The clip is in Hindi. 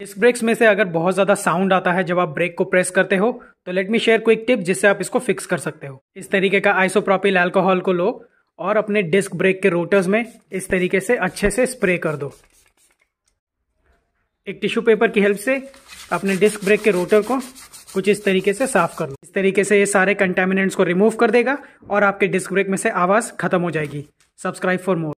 डिस्क ब्रेक्स में से अगर बहुत ज़्यादा साउंड आता है जब आप ब्रेक को प्रेस करते हो तो let me share quick tip जिससे आप इसको फिक्स कर सकते हो इस तरीके का आइसोप्रोपिल अल्कोहल को लो और अपने डिस्क ब्रेक के रोटर्स में इस तरीके से अच्छे से स्प्रे कर दो एक टिश्यू पेपर की हेल्प से अपने डिस्क ब्रेक के रोटर को कुछ इस तरीके से साफ कर लो इस तरीके से ये सारे कंटेमिनेंट्स को रिमूव कर देगा और आपके डिस्क ब्रेक में से आवाज़ खत्म हो जाएगी सब्सक्राइब फॉर मोर